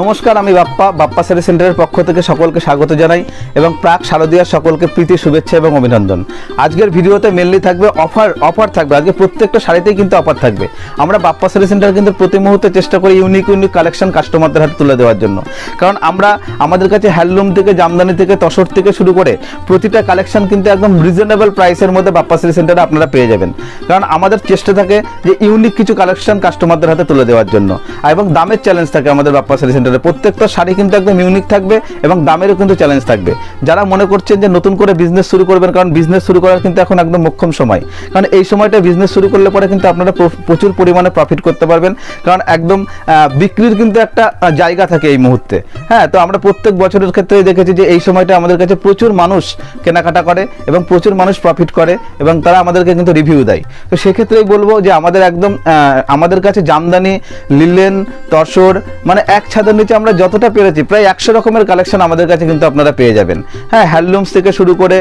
নমস্কার আমি বাপ্পা বাপ্পা সেরে সেন্টারের পক্ষ থেকে সকলকে স্বাগত জানাই এবং প্রাক শারদীয়ার সকলকে প্রীতি শুভেচ্ছা এবং অভিনন্দন আজকের ভিডিওতে মেনলি থাকবে অফার অফার থাকবে আজকে প্রত্যেকটা শাড়িতেই কিন্তু অফার থাকবে আমরা বাপ্পা সেরে সেন্টার কিন্তু প্রতি মুহূর্তে চেষ্টা করি ইউনিক ইউনিক কালেকশন কাস্টমারদের হাতে তুলে দেওয়ার জন্য কারণ আমরা আমাদের কাছে হ্যান্ডলুম থেকে জামদানি থেকে তসর থেকে শুরু করে প্রতিটা কালেকশন কিন্তু একদম রিজনেবল প্রাইসের মধ্যে বাপ্পা সেরে সেন্টারে আপনারা পেয়ে যাবেন কারণ আমাদের চেষ্টা থাকে যে ইউনিক কিছু কালেকশন কাস্টমারদের হাতে তুলে দেওয়ার জন্য এবং দামের চ্যালেঞ্জ থাকে আমাদের বাপ্পা সেরি সেন্টারে প্রত্যেকটা শাড়ি কিন্তু একদম ইউনিক থাকবে এবং দামেরও কিন্তু চ্যালেঞ্জ থাকবে যারা মনে করছেন যে নতুন করে বিজনেস শুরু করবেন কারণ বিজনেস শুরু করার কিন্তু এখন একদম মোক্ষম সময় কারণ এই সময়টা বিজনেস শুরু করলে পরে কিন্তু আপনারা প্রচুর পরিমাণে প্রফিট করতে পারবেন কারণ একদম বিক্রির কিন্তু একটা জায়গা থাকে এই মুহূর্তে হ্যাঁ তো আমরা প্রত্যেক বছরের ক্ষেত্রে দেখেছি যে এই সময়টা আমাদের কাছে প্রচুর মানুষ কেনাকাটা করে এবং প্রচুর মানুষ প্রফিট করে এবং তারা আমাদেরকে কিন্তু রিভিউ দেয় তো সেক্ষেত্রেই বলবো যে আমাদের একদম আমাদের কাছে জামদানি লিলেন তসর মানে এক ছাদের হাজারের নিচে আমরা যতটা পেরেছি প্রায় একশো রকমের কালেকশন আমাদের কাছে কিন্তু আপনারা পেয়ে যাবেন হ্যাঁ হ্যান্ডলুমস থেকে শুরু করে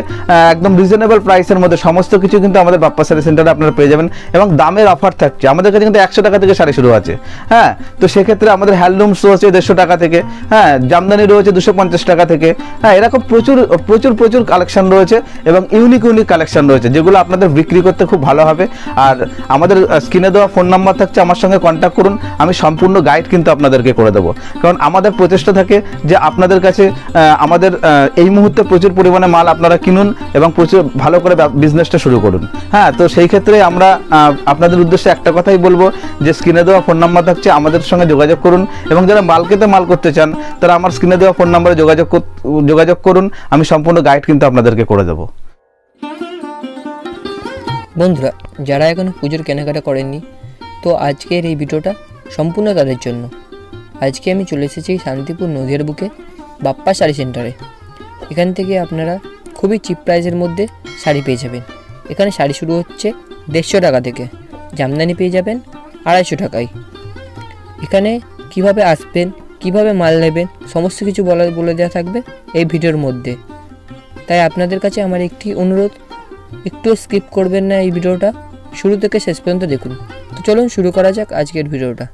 একদম রিজনেবল প্রাইসের মধ্যে সমস্ত কিছু কিন্তু আমাদের বাপ্পা শাড়ি সেন্টারে আপনারা পেয়ে যাবেন এবং দামের অফার থাকছে আমাদের কাছে কিন্তু একশো টাকা থেকে শাড়ি শুরু আছে হ্যাঁ তো সেক্ষেত্রে আমাদের হ্যান্ডলুমস রয়েছে দেড়শো টাকা থেকে হ্যাঁ জামদানি রয়েছে দুশো পঞ্চাশ টাকা থেকে হ্যাঁ এরকম প্রচুর প্রচুর প্রচুর কালেকশন রয়েছে এবং ইউনিক ইউনিক কালেকশন রয়েছে যেগুলো আপনাদের বিক্রি করতে খুব ভালো হবে আর আমাদের স্ক্রিনে দেওয়া ফোন নাম্বার থাকছে আমার সঙ্গে কন্ট্যাক্ট করুন আমি সম্পূর্ণ গাইড কিন্তু আপনাদেরকে করে দেবো কারণ আমাদের প্রচেষ্টা থাকে যে আপনাদের কাছে আমাদের এই মুহূর্তে প্রচুর পরিমাণে মাল আপনারা কিনুন এবং প্রচুর ভালো করে বিজনেসটা শুরু করুন হ্যাঁ তো সেই ক্ষেত্রে আমরা আপনাদের উদ্দেশ্যে একটা কথাই বলবো যে স্ক্রিনে দেওয়া ফোন নাম্বার থাকছে আমাদের সঙ্গে যোগাযোগ করুন এবং যারা মালকেতে মাল করতে চান তারা আমার স্ক্রিনে দেওয়া ফোন নাম্বারে যোগাযোগ যোগাযোগ করুন আমি সম্পূর্ণ গাইড কিন্তু আপনাদেরকে করে দেবো বন্ধুরা যারা এখন পুজোর কেনাকাটা করেননি তো আজকের এই ভিডিওটা সম্পূর্ণ তাদের জন্য আজকে আমি চলে এসেছি শান্তিপুর নদীর বুকে বাপ্পা শাড়ি সেন্টারে এখান থেকে আপনারা খুবই চিপ প্রাইসের মধ্যে শাড়ি পেয়ে যাবেন এখানে শাড়ি শুরু হচ্ছে দেড়শো টাকা থেকে জামদানি পেয়ে যাবেন আড়াইশো টাকায় এখানে কিভাবে আসবেন কিভাবে মাল নেবেন সমস্ত কিছু বলা বলে দেওয়া থাকবে এই ভিডিওর মধ্যে তাই আপনাদের কাছে আমার একটি অনুরোধ একটু স্কিপ করবেন না এই ভিডিওটা শুরু থেকে শেষ পর্যন্ত দেখুন তো চলুন শুরু করা যাক আজকের ভিডিওটা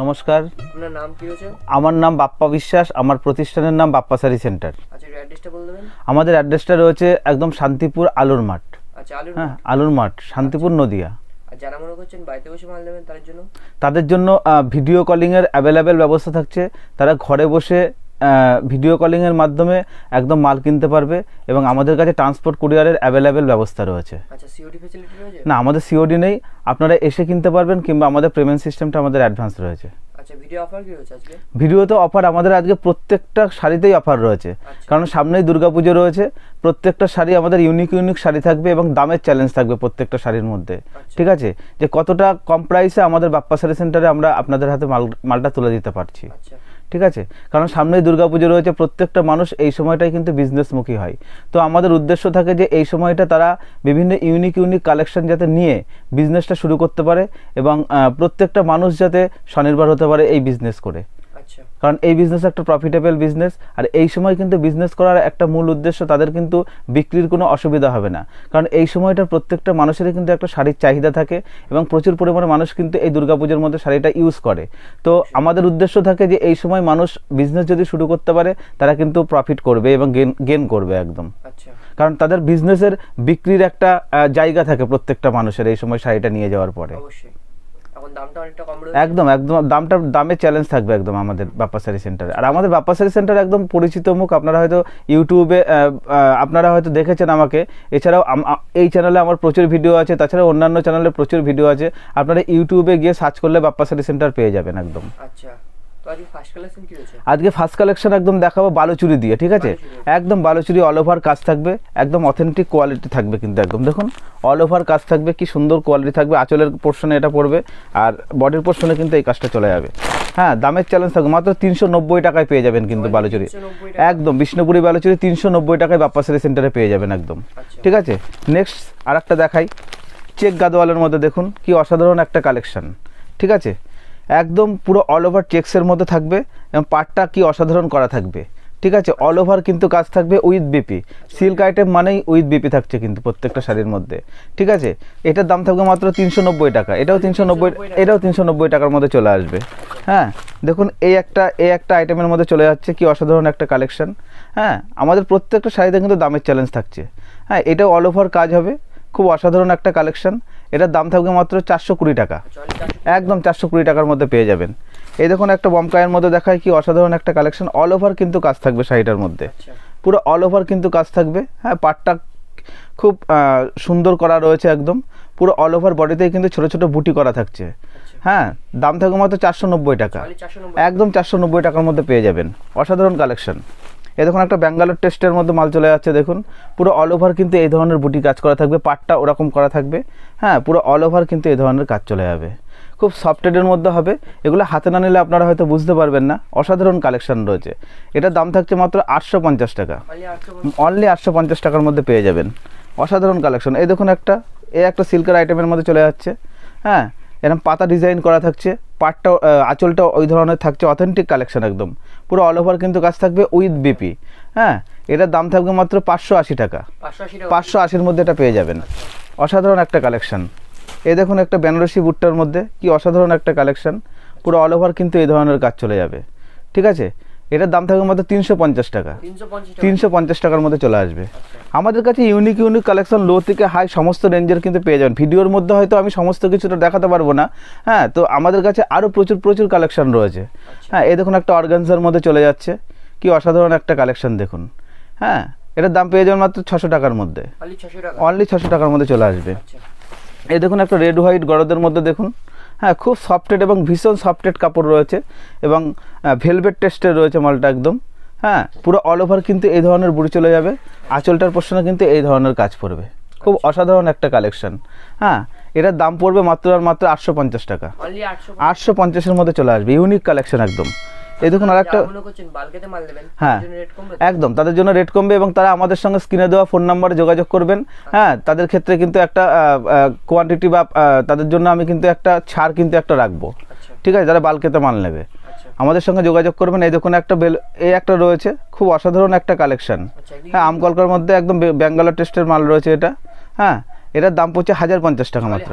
নমস্কার আপনার নাম কি হচ্ছে আমার নাম বাপ্পা বিশ্বাস আমার প্রতিষ্ঠানের নাম বাপ্পা সারি সেন্টার আচ্ছা অ্যাড্রেসটা বলে আমাদের অ্যাড্রেসটা রয়েছে একদম শান্তিপুর আলুর মাঠ আচ্ছা আলুর হ্যাঁ আলুর মাঠ শান্তিপুর আচ্ছা। নদিয়া যারা মনে করছেন বসে মাল নেবেন তাদের জন্য তাদের জন্য ভিডিও কলিংয়ের অ্যাভেলেবেল ব্যবস্থা থাকছে তারা ঘরে বসে ভিডিও কলিংয়ের মাধ্যমে একদম মাল কিনতে পারবে এবং আমাদের কাছে ট্রান্সপোর্ট কুরিয়ারের অ্যাভেলেবেল ব্যবস্থা আচ্ছা, রয়েছে না আমাদের সিওডি নেই আপনারা এসে কিনতে পারবেন কিংবা আমাদের পেমেন্ট সিস্টেমটা আমাদের অ্যাডভান্স রয়েছে ভিডিওতে আচ্ছা, অফার আমাদের আজকে প্রত্যেকটা শাড়িতেই অফার রয়েছে আচ্ছা। কারণ সামনেই দুর্গাপুজো রয়েছে প্রত্যেকটা শাড়ি আমাদের ইউনিক ইউনিক শাড়ি থাকবে এবং দামের চ্যালেঞ্জ থাকবে প্রত্যেকটা শাড়ির মধ্যে ঠিক আছে যে কতটা কম প্রাইসে আমাদের বাপ্পা শাড়ি সেন্টারে আমরা আপনাদের হাতে মাল মালটা তুলে দিতে পারছি ঠিক আছে কারণ সামনেই দুর্গাপুজো রয়েছে প্রত্যেকটা মানুষ এই সময়টাই কিন্তু বিজনেসমুখী হয় তো আমাদের উদ্দেশ্য থাকে যে এই সময়টা তারা বিভিন্ন ইউনিক ইউনিক কালেকশন যাতে নিয়ে বিজনেসটা শুরু করতে পারে এবং প্রত্যেকটা মানুষ যাতে স্বনির্ভর হতে পারে এই বিজনেস করে আচ্ছা। কারণ এই বিজনেস একটা প্রফিটেবল বিজনেস আর এই সময় কিন্তু বিজনেস করার একটা মূল উদ্দেশ্য তাদের কিন্তু বিক্রির কোনো অসুবিধা হবে না কারণ এই সময়টা প্রত্যেকটা মানুষেরই কিন্তু একটা শাড়ির চাহিদা থাকে এবং প্রচুর পরিমাণে মানুষ কিন্তু এই দুর্গাপুজোর মধ্যে শাড়িটা ইউজ করে তো আমাদের উদ্দেশ্য থাকে যে এই সময় মানুষ বিজনেস যদি শুরু করতে পারে তারা কিন্তু প্রফিট করবে এবং গেন গেন করবে একদম আচ্ছা। কারণ তাদের বিজনেসের বিক্রির একটা জায়গা থাকে প্রত্যেকটা মানুষের এই সময় শাড়িটা নিয়ে যাওয়ার পরে অবশ্যই একদম একদম দামটা দামের চ্যালেঞ্জ থাকবে একদম আমাদের বাপ্পাসারি সেন্টারে আর আমাদের বাপ্পাসারি সেন্টার একদম পরিচিত মুখ আপনারা হয়তো ইউটিউবে আপনারা হয়তো দেখেছেন আমাকে এছাড়াও এই চ্যানেলে আমার প্রচুর ভিডিও আছে তাছাড়া অন্যান্য চ্যানেলে প্রচুর ভিডিও আছে আপনারা ইউটিউবে গিয়ে সার্চ করলে বাপ্পাসারি সেন্টার পেয়ে যাবেন একদম আচ্ছা আজকে ফার্স্ট কালেকশন একদম দেখাবো বালুচুরি দিয়ে ঠিক আছে একদম বালুচুরি অল ওভার কাজ থাকবে একদম অথেন্টিক কোয়ালিটি থাকবে কিন্তু একদম দেখুন অল ওভার কাজ থাকবে কি সুন্দর কোয়ালিটি থাকবে আঁচলের পোর্শনে এটা পড়বে আর বডির পোর্শনে কিন্তু এই কাজটা চলে যাবে হ্যাঁ দামের চ্যালেঞ্জ থাকবে মাত্র তিনশো নব্বই টাকায় পেয়ে যাবেন কিন্তু বালুচুরি একদম বিষ্ণুপুরি বালুচুরি তিনশো নব্বই টাকায় বাপ্পাসারি সেন্টারে পেয়ে যাবেন একদম আচ্ছা। ঠিক আছে নেক্সট আর একটা দেখাই চেক গাদোয়ালের মধ্যে দেখুন কি অসাধারণ একটা কালেকশন ঠিক আছে একদম পুরো অল ওভার চেক্সের মধ্যে থাকবে এবং পাটটা কি অসাধারণ করা থাকবে ঠিক আছে অল ওভার কিন্তু কাজ থাকবে উইথ বিপি সিল্ক আইটেম মানেই উইথ বিপি থাকছে কিন্তু প্রত্যেকটা শাড়ির মধ্যে ঠিক আছে এটার দাম থাকবে মাত্র তিনশো টাকা এটাও তিনশো এটাও তিনশো টাকার মধ্যে চলে আসবে হ্যাঁ দেখুন এই একটা এই একটা আইটেমের মধ্যে চলে যাচ্ছে কি অসাধারণ একটা কালেকশান হ্যাঁ আমাদের প্রত্যেকটা শাড়িতে কিন্তু দামের চ্যালেঞ্জ থাকছে হ্যাঁ এটাও অল ওভার কাজ হবে খুব অসাধারণ একটা কালেকশান এটার দাম থাকবে মাত্র চারশো কুড়ি টাকা একদম চারশো কুড়ি টাকার মধ্যে পেয়ে যাবেন এই দেখুন একটা বমকায়ের মধ্যে দেখায় কি অসাধারণ একটা কালেকশন অল ওভার কিন্তু কাজ থাকবে শাড়িটার মধ্যে আচ্ছা। পুরো অল ওভার কিন্তু কাজ থাকবে হ্যাঁ পাটটা খুব সুন্দর করা রয়েছে একদম পুরো অল ওভার বডিতেই কিন্তু ছোটো ছোটো বুটি করা থাকছে আচ্ছা। হ্যাঁ দাম থাকবে মাত্র চারশো টাকা একদম চারশো টাকার মধ্যে পেয়ে যাবেন অসাধারণ কালেকশন এ দেখুন একটা ব্যাঙ্গালোর টেস্টের মধ্যে মাল চলে যাচ্ছে দেখুন পুরো অল ওভার কিন্তু এই ধরনের বুটি কাজ করা থাকবে পাটটা ওরকম করা থাকবে হ্যাঁ পুরো অল ওভার কিন্তু এই ধরনের কাজ চলে যাবে খুব সফটেডের মধ্যে হবে এগুলো হাতে না নিলে আপনারা হয়তো বুঝতে পারবেন না অসাধারণ কালেকশন রয়েছে এটার দাম থাকছে মাত্র আটশো পঞ্চাশ টাকা অনলি আটশো পঞ্চাশ টাকার মধ্যে পেয়ে যাবেন অসাধারণ কালেকশন এই দেখুন একটা এ একটা সিল্কের আইটেমের মধ্যে চলে যাচ্ছে হ্যাঁ এরকম পাতা ডিজাইন করা থাকছে পাটটা আঁচলটা ওই ধরনের থাকছে অথেন্টিক কালেকশন একদম পুরো অল ওভার কিন্তু কাজ থাকবে উইথ বিপি হ্যাঁ এটার দাম থাকবে মাত্র পাঁচশো আশি টাকা পাঁচশো আশির মধ্যে এটা পেয়ে যাবেন আচ্ছা। অসাধারণ একটা কালেকশন এ দেখুন একটা বেনারসি বুটটার মধ্যে কি অসাধারণ একটা কালেকশান পুরো অল ওভার কিন্তু এই ধরনের কাজ চলে যাবে ঠিক আছে এটার দাম থাকবে মাত্র তিনশো পঞ্চাশ টাকা তিনশো পঞ্চাশ টাকার মধ্যে চলে আসবে আমাদের কাছে ইউনিক ইউনিক কালেকশন লো থেকে হাই সমস্ত রেঞ্জের কিন্তু পেয়ে যাবেন ভিডিওর মধ্যে হয়তো আমি সমস্ত কিছুটা দেখাতে পারবো না হ্যাঁ তো আমাদের কাছে আরও প্রচুর প্রচুর কালেকশন রয়েছে আচ্ছা। হ্যাঁ এ দেখুন একটা অর্গানসার মধ্যে চলে যাচ্ছে কি অসাধারণ একটা কালেকশন দেখুন হ্যাঁ এটার দাম পেয়ে যাবেন মাত্র ছশো টাকার মধ্যে অনলি ছশো টাকার মধ্যে চলে আসবে আচ্ছা। এ দেখুন একটা রেড হোয়াইট গরদের মধ্যে দেখুন হ্যাঁ খুব সফটেড এবং ভীষণ সফটেড কাপড় রয়েছে এবং ভেলভেট টেস্টের রয়েছে মালটা একদম হ্যাঁ পুরো অল ওভার কিন্তু এই ধরনের বুড়ি চলে যাবে আঁচলটার পোশনে কিন্তু এই ধরনের কাজ পড়বে খুব আচ্ছা। অসাধারণ একটা কালেকশন হ্যাঁ এটার দাম পড়বে মাত্র আর মাত্র আটশো পঞ্চাশ টাকা আটশো পঞ্চাশের মধ্যে চলে আসবে ইউনিক কালেকশন একদম এই দেখুন আর একটা হ্যাঁ একদম তাদের জন্য রেট কমবে এবং তারা আমাদের সঙ্গে স্ক্রিনে দেওয়া ফোন নাম্বারে যোগাযোগ করবেন আচ্ছা। হ্যাঁ তাদের ক্ষেত্রে কিন্তু একটা কোয়ান্টিটি বা তাদের জন্য আমি কিন্তু একটা ছাড় কিন্তু একটা রাখবো আচ্ছা। ঠিক আছে যারা বালকেতে মাল নেবে আচ্ছা। আমাদের সঙ্গে যোগাযোগ করবেন এই দেখুন একটা বেল এই একটা রয়েছে খুব অসাধারণ একটা কালেকশন হ্যাঁ আমকলকার মধ্যে একদম ব্যাঙ্গালোর টেস্টের মাল রয়েছে এটা হ্যাঁ এটার দাম পড়ছে হাজার পঞ্চাশ টাকা মাত্র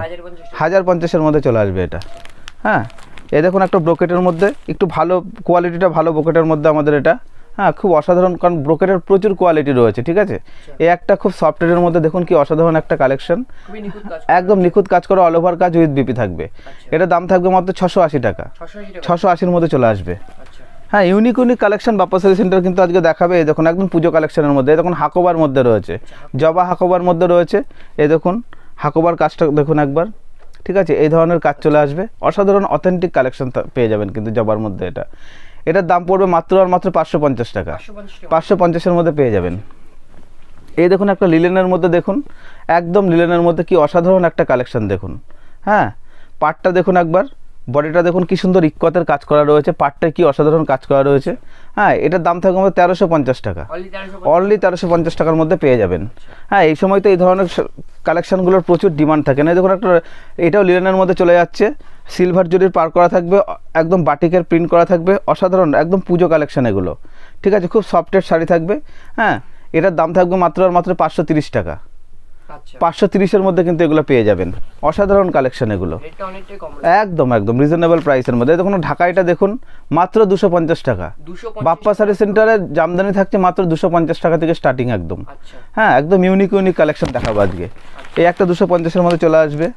হাজার পঞ্চাশের মধ্যে চলে আসবে এটা হ্যাঁ এ দেখুন একটা ব্রোকেটের মধ্যে একটু ভালো কোয়ালিটিটা ভালো ব্রোকেটের মধ্যে আমাদের এটা হ্যাঁ খুব অসাধারণ কারণ ব্রোকেটের প্রচুর কোয়ালিটি রয়েছে ঠিক আছে আচ্ছা। এই একটা খুব সফটওয়্যারের মধ্যে দেখুন কি অসাধারণ একটা কালেকশন একদম নিখুঁত কাজ করা অল ওভার কাজ উইথ বিপি থাকবে আচ্ছা। এটা দাম থাকবে মাত্র ছশো আশি টাকা ছশো আশির মধ্যে চলে আসবে আচ্ছা। হ্যাঁ unique unique collection Bappasari centre কিন্তু আজকে দেখাবে এই দেখুন একদম পুজো কালেকশনের মধ্যে দেখুন হাকোবার মধ্যে রয়েছে জবা হাকোবার মধ্যে রয়েছে এই দেখুন হাকোবার কাজটা দেখুন একবার ঠিক আছে এই ধরনের কাজ চলে আসবে অসাধারণ অথেন্টিক কালেকশন পেয়ে যাবেন কিন্তু জবার মধ্যে এটা এটার দাম পড়বে মাত্র আর মাত্র পাঁচশো পঞ্চাশ টাকা পাঁচশো পঞ্চাশের মধ্যে পেয়ে যাবেন এই দেখুন একটা লিলেনের মধ্যে দেখুন একদম লিলেনের মধ্যে কি অসাধারণ একটা কালেকশন দেখুন হ্যাঁ পাটটা দেখুন একবার বডিটা দেখুন কি সুন্দর ইকতের কাজ করা রয়েছে পাটটা কি অসাধারণ কাজ করা রয়েছে হ্যাঁ এটার দাম থাকবে আমাদের তেরোশো পঞ্চাশ টাকা অনলি তেরোশো পঞ্চাশ টাকার মধ্যে পেয়ে যাবেন আচ্ছা। হ্যাঁ এই সময় তো এই ধরনের কালেকশানগুলোর প্রচুর ডিমান্ড থাকে না দেখুন একটা এটাও লিলেনের মধ্যে চলে যাচ্ছে সিলভার জুরির পার করা থাকবে একদম বাটিকের প্রিন্ট করা থাকবে অসাধারণ একদম পুজো কালেকশান এগুলো ঠিক আছে খুব সফটের শাড়ি থাকবে হ্যাঁ এটার দাম থাকবে মাত্র আর মাত্র পাঁচশো টাকা আচ্ছা। পাঁচশো তিরিশের মধ্যে কিন্তু এগুলো পেয়ে যাবেন অসাধারণ কালেকশন এগুলো একদম একদম রিজনেবল প্রাইসের মধ্যে দেখুন ঢাকাইটা দেখুন মাত্র দুশো পঞ্চাশ টাকা বাপ্পা সারি সেন্টারে জামদানি থাকছে মাত্র দুশো পঞ্চাশ টাকা থেকে স্টার্টিং একদম আচ্ছা। হ্যাঁ একদম ইউনিক ইউনিক কালেকশন দেখাবো আজকে এই একটা দুশো পঞ্চাশের মধ্যে চলে আসবে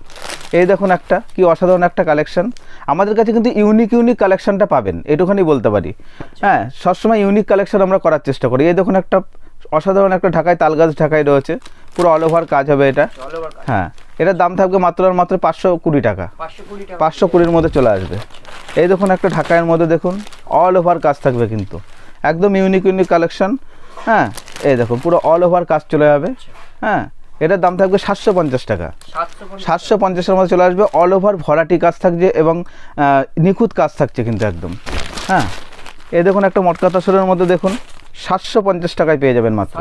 এই দেখুন একটা কি অসাধারণ একটা কালেকশন আমাদের কাছে কিন্তু ইউনিক ইউনিক কালেকশনটা পাবেন এটুখানি বলতে পারি আচ্ছা। হ্যাঁ সবসময় ইউনিক কালেকশন আমরা করার চেষ্টা করি এই দেখুন একটা অসাধারণ একটা ঢাকায় তালগাছ ঢাকায় রয়েছে পুরো অল ওভার কাজ হবে এটা হ্যাঁ এটার দাম থাকবে মাত্র আর মাত্র পাঁচশো কুড়ি টাকা পাঁচশো কুড়ির মধ্যে চলে আসবে আচ্ছা। এই দেখুন একটা ঢাকায়ের মধ্যে দেখুন অল ওভার কাজ থাকবে কিন্তু একদম ইউনিক ইউনিক কালেকশন হ্যাঁ এই দেখুন পুরো অল ওভার কাজ চলে যাবে আচ্ছা। হ্যাঁ এটার দাম থাকবে সাতশো পঞ্চাশ টাকা সাতশো পঞ্চাশের মধ্যে চলে আসবে অল ওভার ভরাটি কাজ থাকছে এবং নিখুঁত কাজ থাকছে কিন্তু একদম হ্যাঁ এ দেখুন একটা মটকা তাসরের মধ্যে দেখুন সাতশো পঞ্চাশ টাকায় পেয়ে যাবেন মাত্র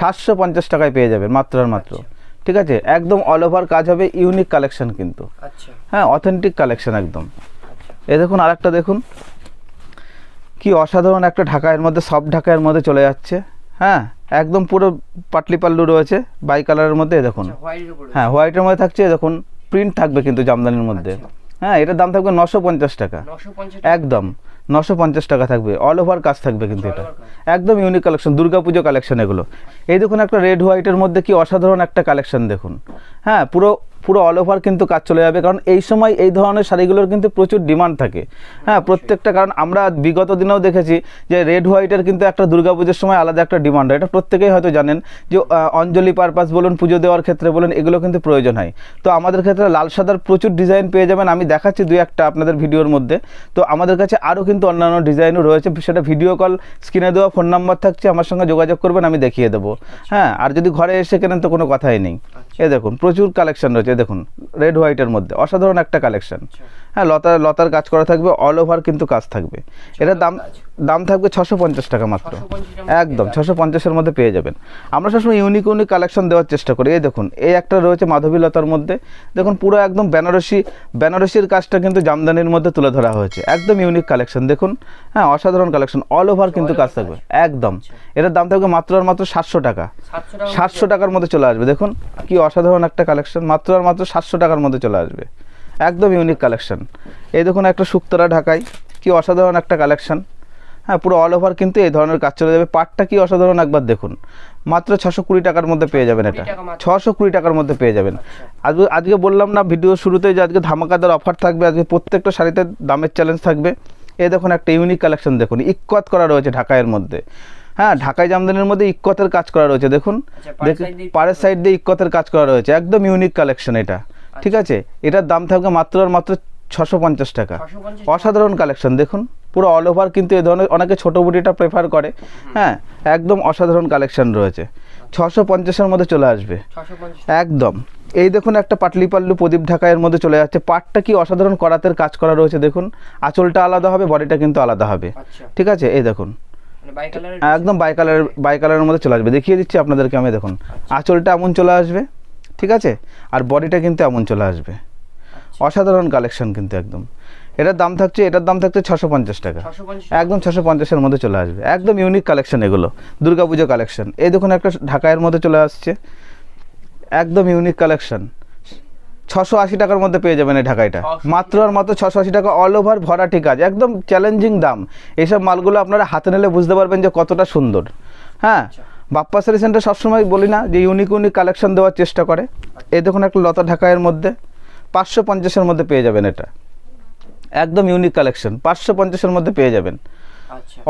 সাতশো পঞ্চাশ টাকায় পেয়ে যাবেন মাত্র আর মাত্র আচ্ছা। ঠিক আছে একদম অল ওভার কাজ হবে ইউনিক কালেকশন কিন্তু আচ্ছা। হ্যাঁ অথেন্টিক কালেকশন একদম আচ্ছা। এ দেখুন আরেকটা দেখুন কি অসাধারণ একটা ঢাকায়ের মধ্যে সব ঢাকায়ের মধ্যে চলে যাচ্ছে হ্যাঁ একদম পুরো পাটলি পাল্লু রয়েছে বাই কালারের মধ্যে দেখুন হ্যাঁ হোয়াইটের মধ্যে থাকছে দেখুন প্রিন্ট থাকবে কিন্তু জামদানির মধ্যে হ্যাঁ এটার দাম থাকবে নশো পঞ্চাশ টাকা একদম নশো পঞ্চাশ টাকা থাকবে অল ওভার কাজ থাকবে কিন্তু এটা একদম ইউনিক কালেকশন দুর্গাপুজো কালেকশন এগুলো এই দেখুন একটা রেড হোয়াইটের মধ্যে কি অসাধারণ একটা কালেকশন দেখুন হ্যাঁ পুরো পুরো অল ওভার কিন্তু কাজ চলে যাবে কারণ এই সময় এই ধরনের শাড়িগুলোর কিন্তু প্রচুর ডিমান্ড থাকে হ্যাঁ প্রত্যেকটা কারণ আমরা বিগত দিনেও দেখেছি যে রেড হোয়াইটের কিন্তু একটা দুর্গাপুজোর সময় আলাদা একটা ডিমান্ড হয় এটা প্রত্যেকেই হয়তো জানেন যে অঞ্জলি পারপাস বলুন পুজো দেওয়ার ক্ষেত্রে বলুন এগুলো কিন্তু প্রয়োজন হয় তো আমাদের ক্ষেত্রে লাল সাদার প্রচুর ডিজাইন পেয়ে যাবেন আমি দেখাচ্ছি দুই একটা আপনাদের ভিডিওর মধ্যে তো আমাদের কাছে আরও কিন্তু অন্যান্য ডিজাইনও রয়েছে সেটা ভিডিও কল স্ক্রিনে দেওয়া ফোন নাম্বার থাকছে আমার সঙ্গে যোগাযোগ করবেন আমি দেখিয়ে দেবো আচ্ছা। হ্যাঁ আর যদি ঘরে এসে কেনেন তো কোনো কথাই নেই আচ্ছা। এ দেখুন প্রচুর কালেকশন রয়েছে দেখুন রেড হোয়াইটের মধ্যে অসাধারণ একটা কালেকশন হ্যাঁ লতার লতার কাজ করা থাকবে অল ওভার কিন্তু কাজ থাকবে এটা দাম দাম থাকবে ছশো পঞ্চাশ টাকা মাত্র একদম ছশো পঞ্চাশের মধ্যে পেয়ে যাবেন আমরা সবসময় ইউনিক ইউনিক কালেকশন দেওয়ার চেষ্টা করি এই দেখুন এই একটা রয়েছে মাধবী লতার মধ্যে দেখুন পুরো একদম বেনারসি বেনারসির কাজটা কিন্তু জামদানির মধ্যে তুলে ধরা হয়েছে একদম ইউনিক কালেকশন দেখুন হ্যাঁ অসাধারণ কালেকশন অল ওভার কিন্তু কাজ থাকবে একদম আচ্ছা। এটার দাম থাকবে মাত্র আর মাত্র সাতশো টাকা সাতশো টাকার মধ্যে চলে আসবে দেখুন কি অসাধারণ একটা কালেকশন মাত্র আর মাত্র সাতশো টাকার মধ্যে চলে আসবে একদম ইউনিক কালেকশন এই দেখুন একটা শুক্তরা ঢাকায় কি অসাধারণ একটা কালেকশন হ্যাঁ পুরো অল ওভার কিন্তু এই ধরনের কাজ চলে যাবে পাটটা কি অসাধারণ একবার দেখুন মাত্র ছশো কুড়ি টাকার মধ্যে পেয়ে যাবেন এটা ছশো কুড়ি টাকার মধ্যে পেয়ে যাবেন আচ্ছা। আজ আজকে বললাম না ভিডিও শুরুতে যে আজকে ধামাকাদার অফার থাকবে আজকে প্রত্যেকটা শাড়িতে দামের চ্যালেঞ্জ থাকবে এ দেখুন একটা ইউনিক কালেকশন দেখুন ইকত করা রয়েছে ঢাকায়ের মধ্যে হ্যাঁ ঢাকাই জামদানির মধ্যে ইকতের কাজ করা রয়েছে দেখুন আচ্ছা, পাড়ের সাইড দিয়ে ইকতের কাজ করা রয়েছে একদম ইউনিক কালেকশন এটা ঠিক আছে এটার দাম থাকবে মাত্র আর মাত্র ছশো পঞ্চাশ টাকা অসাধারণ কালেকশন দেখুন পুরো অল ওভার কিন্তু এ ধরনের অনেকে ছোটো বুটিটা প্রেফার করে হ্যাঁ একদম অসাধারণ কালেকশন রয়েছে ছশো পঞ্চাশের মধ্যে চলে আসবে একদম এই দেখুন একটা পাটলি পাল্লু প্রদীপ ঢাকায়ের মধ্যে চলে যাচ্ছে পাটটা কি অসাধারণ করাতের কাজ করা রয়েছে দেখুন আঁচলটা আলাদা হবে বডিটা কিন্তু আলাদা হবে আচ্ছা। ঠিক আছে এই দেখুন মানে একদম বাই বাইকালারের বাই কালারের মধ্যে চলে আসবে দেখিয়ে দিচ্ছি আপনাদেরকে আমি দেখুন আচ্ছা। আঁচলটা এমন চলে আসবে ঠিক আছে আর বডিটা কিন্তু এমন চলে আসবে আচ্ছা। অসাধারণ কালেকশন কিন্তু একদম এটার দাম থাকছে এটার দাম থাকছে ছশো পঞ্চাশ টাকা একদম ছশো পঞ্চাশের মধ্যে চলে আসবে একদম ইউনিক কালেকশন এগুলো দুর্গাপুজো কালেকশন এই দেখুন একটা ঢাকায়ের মধ্যে চলে আসছে একদম ইউনিক কালেকশন ছশো আশি টাকার মধ্যে পেয়ে যাবেন এই ঢাকাইটা মাত্র আর মাত্র ছশো আশি টাকা অল ওভার ভরা ঠিক আছে একদম চ্যালেঞ্জিং দাম এইসব মালগুলো আপনারা হাতে নিলে বুঝতে পারবেন যে কতটা সুন্দর হ্যাঁ আচ্ছা। বাপ্পা শাড়ি সেন্টার সবসময় বলি না যে ইউনিক ইউনিক কালেকশন দেওয়ার চেষ্টা করে এই দেখুন একটা লতা ঢাকায়ের মধ্যে পাঁচশো পঞ্চাশের মধ্যে পেয়ে যাবেন এটা একদম ইউনিক কালেকশন পাঁচশো পঞ্চাশের মধ্যে পেয়ে যাবেন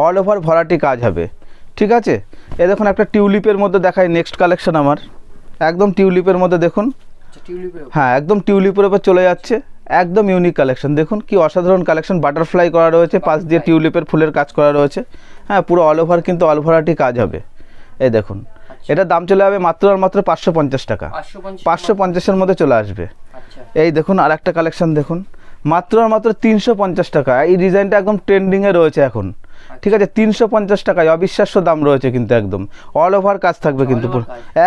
অল আচ্ছা। ওভার ভরাটি কাজ হবে ঠিক আছে এ দেখুন একটা টিউলিপের মধ্যে দেখায় নেক্সট কালেকশন আমার একদম টিউলিপের মধ্যে দেখুন আচ্ছা, হ্যাঁ একদম টিউলিপের উপর চলে যাচ্ছে একদম ইউনিক কালেকশন দেখুন কি অসাধারণ কালেকশন বাটারফ্লাই করা রয়েছে পাশ দিয়ে টিউলিপের ফুলের কাজ করা রয়েছে হ্যাঁ পুরো অল ওভার কিন্তু অল ভরাটি কাজ হবে এই দেখুন আচ্ছা। এটা দাম চলে যাবে মাত্র আর মাত্র পাঁচশো পঞ্চাশ টাকা পাঁচশো পঞ্চাশের মধ্যে চলে আসবে আচ্ছা। এই দেখুন আর একটা কালেকশন দেখুন মাত্র আর মাত্র তিনশো পঞ্চাশ টাকা এই ডিজাইনটা একদম ট্রেন্ডিংয়ে রয়েছে এখন আচ্ছা। ঠিক আছে তিনশো পঞ্চাশ টাকায় অবিশ্বাস্য দাম রয়েছে কিন্তু একদম অল ওভার কাজ থাকবে কিন্তু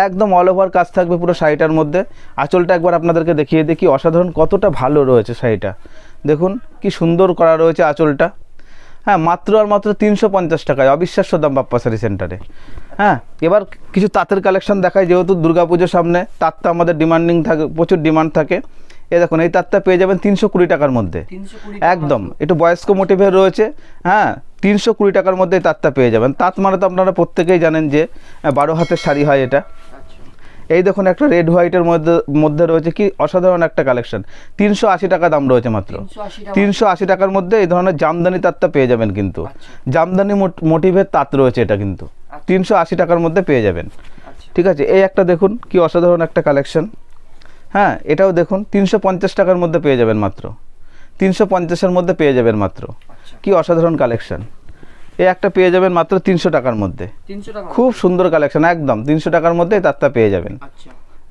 একদম অল ওভার কাজ থাকবে পুরো শাড়িটার মধ্যে আঁচলটা একবার আপনাদেরকে দেখিয়ে দেখি অসাধারণ কতটা ভালো রয়েছে শাড়িটা দেখুন কি সুন্দর করা রয়েছে আঁচলটা হ্যাঁ মাত্র আর মাত্র তিনশো পঞ্চাশ টাকায় অবিশ্বাস্য দাম বাপ্পা সেন্টারে হ্যাঁ এবার কিছু তাঁতের কালেকশন দেখায় যেহেতু দুর্গাপুজোর সামনে তো আমাদের ডিমান্ডিং থাকে প্রচুর ডিমান্ড থাকে এ দেখুন এই তাঁতটা পেয়ে যাবেন তিনশো কুড়ি টাকার মধ্যে একদম একটু বয়স্ক মোটিভের রয়েছে হ্যাঁ তিনশো কুড়ি টাকার মধ্যে এই তাঁতটা পেয়ে যাবেন তাঁত মানে তো আপনারা প্রত্যেকেই জানেন যে বারো হাতের শাড়ি হয় এটা এই দেখুন একটা রেড হোয়াইটের মধ্যে মধ্যে রয়েছে কি অসাধারণ একটা কালেকশন তিনশো আশি টাকা দাম রয়েছে মাত্র তিনশো আশি টাকার মধ্যে এই ধরনের জামদানি তাঁতটা পেয়ে যাবেন কিন্তু আচ্ছা। জামদানি মোটিভের তাঁত রয়েছে এটা কিন্তু আচ্ছা। তিনশো আশি টাকার মধ্যে পেয়ে যাবেন আচ্ছা। ঠিক আছে এই একটা দেখুন কি অসাধারণ একটা কালেকশন হ্যাঁ এটাও দেখুন তিনশো পঞ্চাশ টাকার মধ্যে পেয়ে যাবেন মাত্র তিনশো পঞ্চাশের মধ্যে পেয়ে যাবেন মাত্র কি অসাধারণ কালেকশন এই একটা পেয়ে যাবেন মাত্র তিনশো টাকার মধ্যে খুব সুন্দর কালেকশন একদম তিনশো টাকার মধ্যে তারটা পেয়ে যাবেন আচ্ছা।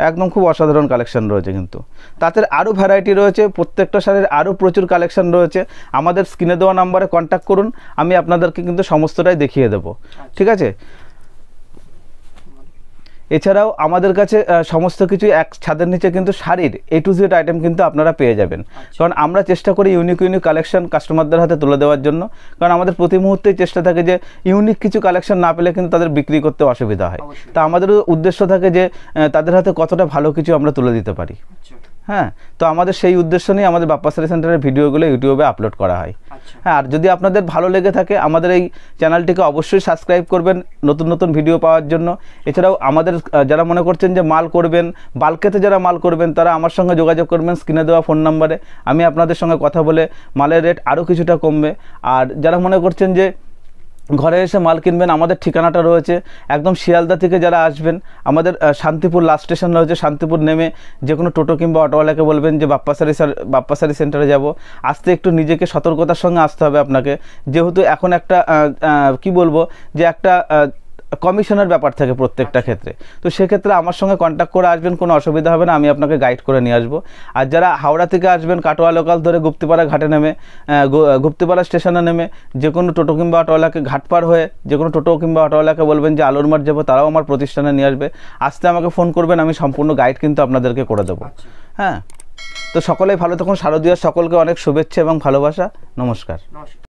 একদম খুব অসাধারণ কালেকশন রয়েছে কিন্তু তাঁতের আরও ভ্যারাইটি রয়েছে প্রত্যেকটা শাড়ির আরও প্রচুর কালেকশন রয়েছে আমাদের স্ক্রিনে দেওয়া নাম্বারে কন্ট্যাক্ট করুন আমি আপনাদেরকে কিন্তু সমস্তটাই দেখিয়ে দেবো আচ্ছা। ঠিক আছে এছাড়াও আমাদের কাছে সমস্ত কিছু এক ছাদের নিচে কিন্তু শাড়ির এ টু জেড আইটেম কিন্তু আপনারা পেয়ে যাবেন আচ্ছা। কারণ আমরা চেষ্টা করি ইউনিক ইউনিক কালেকশন কাস্টমারদের হাতে তুলে দেওয়ার জন্য কারণ আমাদের প্রতি মুহূর্তেই চেষ্টা থাকে যে ইউনিক কিছু কালেকশন না পেলে কিন্তু তাদের বিক্রি করতে অসুবিধা হয় তা আমাদের উদ্দেশ্য থাকে যে তাদের হাতে কতটা ভালো কিছু আমরা তুলে দিতে পারি আচ্ছা। হ্যাঁ তো আমাদের সেই উদ্দেশ্য নিয়ে আমাদের সারি সেন্টারের ভিডিওগুলো ইউটিউবে আপলোড করা হয় আচ্ছা। হ্যাঁ আর যদি আপনাদের ভালো লেগে থাকে আমাদের এই চ্যানেলটিকে অবশ্যই সাবস্ক্রাইব করবেন নতুন নতুন ভিডিও পাওয়ার জন্য এছাড়াও আমাদের যারা মনে করছেন যে মাল করবেন বালকেতে যারা মাল করবেন তারা আমার সঙ্গে যোগাযোগ করবেন স্ক্রিনে দেওয়া ফোন নাম্বারে আমি আপনাদের সঙ্গে কথা বলে মালের রেট আরও কিছুটা কমবে আর যারা মনে করছেন যে ঘরে এসে মাল কিনবেন আমাদের ঠিকানাটা রয়েছে একদম শিয়ালদা থেকে যারা আসবেন আমাদের শান্তিপুর লাস্ট স্টেশন রয়েছে শান্তিপুর নেমে যে কোনো টোটো কিংবা অটোওয়ালাকে বলবেন যে বাপ্পাসারি স্যার বাপ্পাসারি সেন্টারে যাব আসতে একটু নিজেকে সতর্কতার সঙ্গে আসতে হবে আপনাকে যেহেতু এখন একটা কি বলবো যে একটা কমিশনের ব্যাপার থাকে প্রত্যেকটা আচ্ছা। ক্ষেত্রে তো সেক্ষেত্রে আমার সঙ্গে কন্ট্যাক্ট করে আসবেন কোনো অসুবিধা হবে না আমি আপনাকে গাইড করে নিয়ে আসবো আর যারা হাওড়া থেকে আসবেন কাটোয়া লোকাল ধরে গুপ্তিপাড়া ঘাটে নেমে গুপ্তিপাড়া স্টেশনে নেমে যে কোনো টোটো কিংবা অটোওয়ালাকে ঘাট পার হয়ে যে কোনো টোটো কিংবা অটোওয়ালাকে বলবেন যে আলোর মাঠ যাবো তারাও আমার প্রতিষ্ঠানে নিয়ে আসবে আসতে আমাকে ফোন করবেন আমি সম্পূর্ণ গাইড কিন্তু আপনাদেরকে করে দেবো আচ্ছা। হ্যাঁ তো সকলেই ভালো থাকুন শারদীয় সকলকে অনেক শুভেচ্ছা এবং ভালোবাসা নমস্কার